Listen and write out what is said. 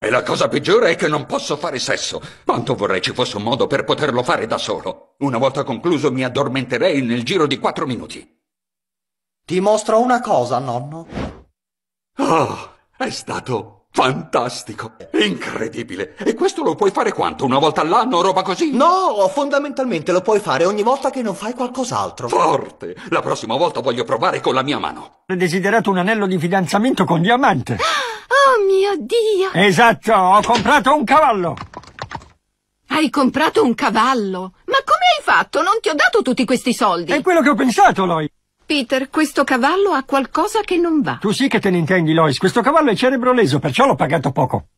E la cosa peggiore è che non posso fare sesso. Quanto vorrei ci fosse un modo per poterlo fare da solo. Una volta concluso mi addormenterei nel giro di quattro minuti. Ti mostro una cosa, nonno. Oh, è stato fantastico, incredibile. E questo lo puoi fare quanto? Una volta all'anno, roba così? No, fondamentalmente lo puoi fare ogni volta che non fai qualcos'altro. Forte! La prossima volta voglio provare con la mia mano. Ho desiderato un anello di fidanzamento con diamante. mio Dio! Esatto, ho comprato un cavallo! Hai comprato un cavallo? Ma come hai fatto? Non ti ho dato tutti questi soldi! È quello che ho pensato, Lois! Peter, questo cavallo ha qualcosa che non va. Tu sì che te ne intendi, Lois. Questo cavallo è cerebroleso, perciò l'ho pagato poco.